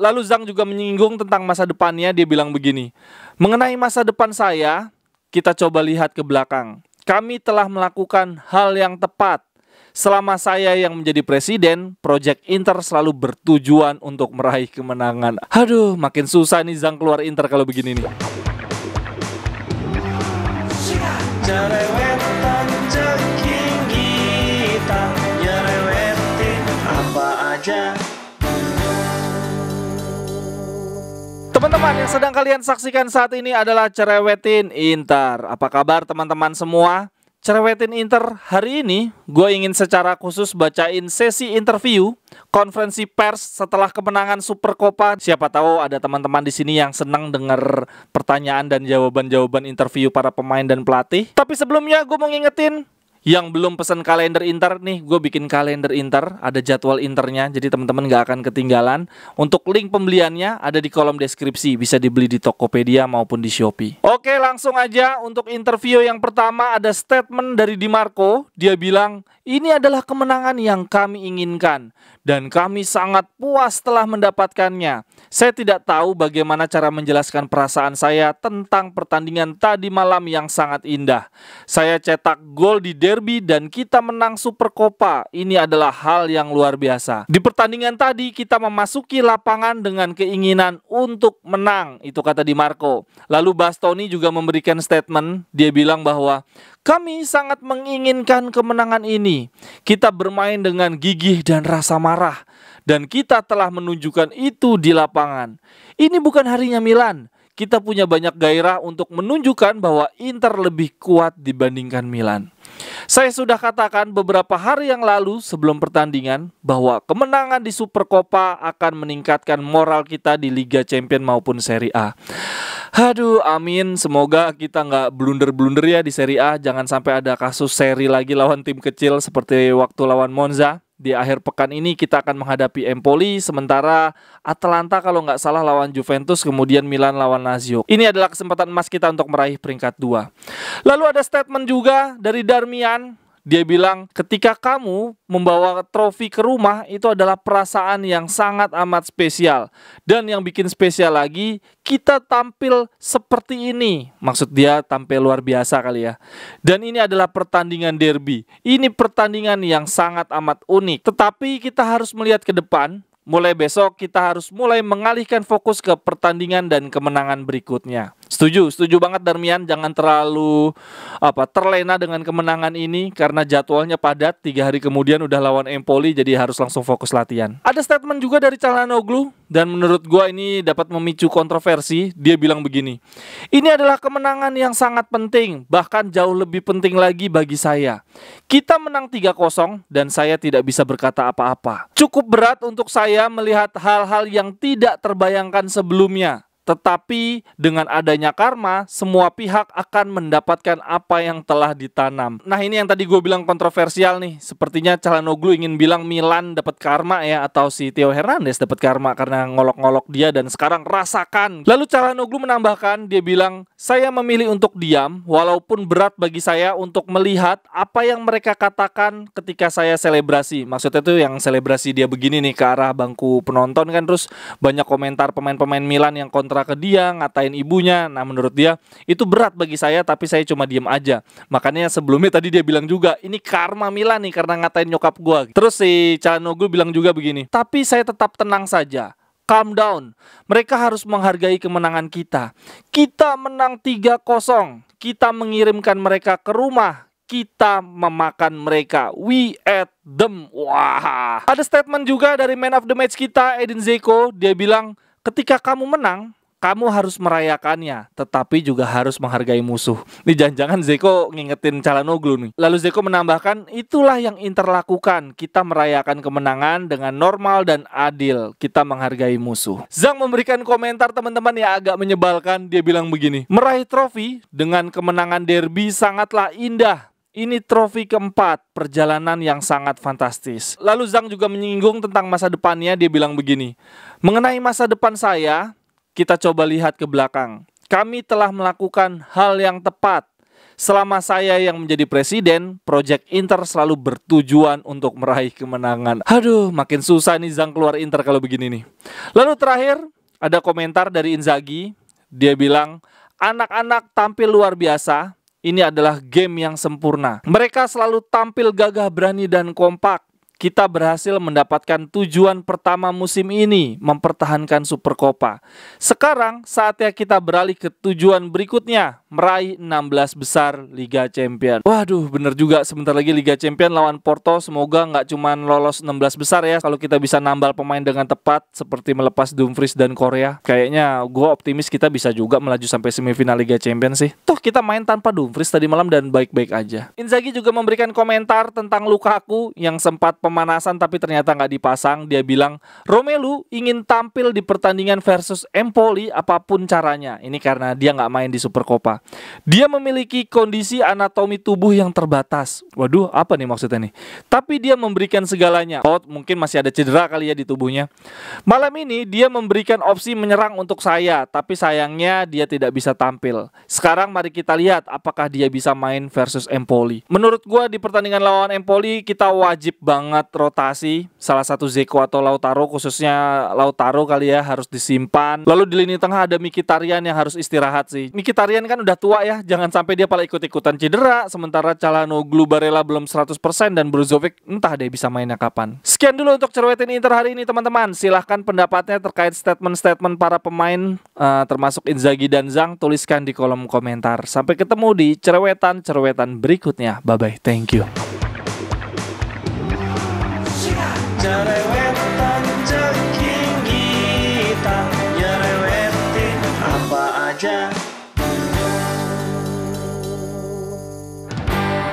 Lalu Zhang juga menyinggung tentang masa depannya, dia bilang begini, Mengenai masa depan saya, kita coba lihat ke belakang. Kami telah melakukan hal yang tepat. Selama saya yang menjadi presiden, Project Inter selalu bertujuan untuk meraih kemenangan. Aduh, makin susah nih Zhang keluar Inter kalau begini nih. Teman-teman yang sedang kalian saksikan saat ini adalah Cerewetin Inter. Apa kabar teman-teman semua? Cerewetin Inter hari ini gue ingin secara khusus bacain sesi interview konferensi pers setelah kemenangan Super Copa. Siapa tahu ada teman-teman di sini yang senang dengar pertanyaan dan jawaban-jawaban interview para pemain dan pelatih. Tapi sebelumnya gue mau ngingetin yang belum pesan kalender inter nih gue bikin kalender inter ada jadwal internya jadi teman-teman gak akan ketinggalan untuk link pembeliannya ada di kolom deskripsi bisa dibeli di Tokopedia maupun di Shopee oke langsung aja untuk interview yang pertama ada statement dari Dimarco dia bilang ini adalah kemenangan yang kami inginkan, dan kami sangat puas telah mendapatkannya. Saya tidak tahu bagaimana cara menjelaskan perasaan saya tentang pertandingan tadi malam yang sangat indah. Saya cetak gol di derby, dan kita menang Super Copa. Ini adalah hal yang luar biasa. Di pertandingan tadi, kita memasuki lapangan dengan keinginan untuk menang. Itu kata Di Marco. Lalu, Bastoni juga memberikan statement. Dia bilang bahwa kami sangat menginginkan kemenangan ini. Kita bermain dengan gigih dan rasa marah. Dan kita telah menunjukkan itu di lapangan. Ini bukan harinya Milan. Kita punya banyak gairah untuk menunjukkan bahwa Inter lebih kuat dibandingkan Milan. Saya sudah katakan beberapa hari yang lalu sebelum pertandingan bahwa kemenangan di Supercoppa akan meningkatkan moral kita di Liga Champions maupun Serie A. Aduh, amin. Semoga kita nggak blunder-blunder ya di Serie A. Jangan sampai ada kasus seri lagi lawan tim kecil seperti waktu lawan Monza. Di akhir pekan ini kita akan menghadapi Empoli, sementara Atalanta kalau nggak salah lawan Juventus, kemudian Milan lawan Lazio. Ini adalah kesempatan emas kita untuk meraih peringkat dua. Lalu ada statement juga dari Darmian dia bilang, ketika kamu membawa trofi ke rumah itu adalah perasaan yang sangat amat spesial. Dan yang bikin spesial lagi, kita tampil seperti ini. Maksud dia tampil luar biasa kali ya. Dan ini adalah pertandingan derby. Ini pertandingan yang sangat amat unik. Tetapi kita harus melihat ke depan. Mulai besok kita harus mulai mengalihkan fokus ke pertandingan dan kemenangan berikutnya. Setuju, setuju banget Darmian. Jangan terlalu apa terlena dengan kemenangan ini karena jadwalnya padat. Tiga hari kemudian udah lawan Empoli, jadi harus langsung fokus latihan. Ada statement juga dari Calhanoglu dan menurut gua ini dapat memicu kontroversi. Dia bilang begini, ini adalah kemenangan yang sangat penting, bahkan jauh lebih penting lagi bagi saya. Kita menang 3-0 dan saya tidak bisa berkata apa-apa. Cukup berat untuk saya melihat hal-hal yang tidak terbayangkan sebelumnya tetapi dengan adanya karma, semua pihak akan mendapatkan apa yang telah ditanam. Nah ini yang tadi gue bilang kontroversial nih. Sepertinya Calhanoglu ingin bilang Milan dapat karma ya atau si Theo Hernandez dapat karma karena ngolok-ngolok dia dan sekarang rasakan. Lalu Calhanoglu menambahkan, dia bilang, saya memilih untuk diam walaupun berat bagi saya untuk melihat apa yang mereka katakan ketika saya selebrasi. Maksudnya tuh yang selebrasi dia begini nih ke arah bangku penonton kan terus banyak komentar pemain-pemain Milan yang kontroversial kontra ke dia, ngatain ibunya. Nah, menurut dia itu berat bagi saya tapi saya cuma diem aja. Makanya sebelumnya tadi dia bilang juga, ini karma Mila nih karena ngatain nyokap gua. Terus si Cano bilang juga begini, tapi saya tetap tenang saja calm down. Mereka harus menghargai kemenangan kita. Kita menang 3-0. Kita mengirimkan mereka ke rumah. Kita memakan mereka. We at them. Wah. Ada statement juga dari man of the match kita Eden Zeko. Dia bilang, ketika kamu menang, kamu harus merayakannya, tetapi juga harus menghargai musuh. Ini jangan-jangan Zeko ngingetin Calhanoglu nih. Lalu Zeko menambahkan, itulah yang Inter lakukan. Kita merayakan kemenangan dengan normal dan adil. Kita menghargai musuh. Zhang memberikan komentar teman-teman yang agak menyebalkan. Dia bilang begini, meraih trofi dengan kemenangan derby sangatlah indah. Ini trofi keempat, perjalanan yang sangat fantastis. Lalu Zhang juga menyinggung tentang masa depannya, dia bilang begini, Mengenai masa depan saya, kita coba lihat ke belakang. Kami telah melakukan hal yang tepat. Selama saya yang menjadi presiden, Project Inter selalu bertujuan untuk meraih kemenangan. Aduh, makin susah nih Zhang keluar Inter kalau begini nih. Lalu terakhir, ada komentar dari Inzaghi. Dia bilang, anak-anak tampil luar biasa. Ini adalah game yang sempurna. Mereka selalu tampil gagah berani dan kompak kita berhasil mendapatkan tujuan pertama musim ini, mempertahankan Super Supercopa. Sekarang saatnya kita beralih ke tujuan berikutnya, meraih 16 besar Liga Champion. Waduh, bener juga sebentar lagi Liga Champion lawan Porto semoga nggak cuma lolos 16 besar ya. Kalau kita bisa nambal pemain dengan tepat seperti melepas Dumfries dan Korea, kayaknya gue optimis kita bisa juga melaju sampai semifinal Liga Champions sih. Toh kita main tanpa Dumfries tadi malam dan baik-baik aja. Inzaghi juga memberikan komentar tentang Lukaku yang sempat pemanasan tapi ternyata nggak dipasang. Dia bilang Romelu ingin tampil di pertandingan versus Empoli apapun caranya. Ini karena dia nggak main di Super Copa. Dia memiliki kondisi anatomi tubuh yang terbatas. Waduh, apa nih maksudnya nih? Tapi dia memberikan segalanya. Oh, mungkin masih ada cedera kali ya di tubuhnya. Malam ini dia memberikan opsi menyerang untuk saya, tapi sayangnya dia tidak bisa tampil. Sekarang mari kita lihat apakah dia bisa main versus Empoli. Menurut gua di pertandingan lawan Empoli kita wajib banget rotasi salah satu Zeko atau Lautaro khususnya Lautaro kali ya harus disimpan. Lalu di lini tengah ada Mikitarian yang harus istirahat sih. Mikitarian kan udah udah tua ya, jangan sampai dia pala ikut-ikutan cedera. Sementara calano Barella belum 100% dan Brozovic entah deh bisa mainnya kapan. Sekian dulu untuk cerwetin Inter hari ini teman-teman. Silahkan pendapatnya terkait statement-statement para pemain uh, termasuk Inzaghi dan Zhang tuliskan di kolom komentar. Sampai ketemu di cerewetan-cerewetan berikutnya. Bye-bye. Thank you.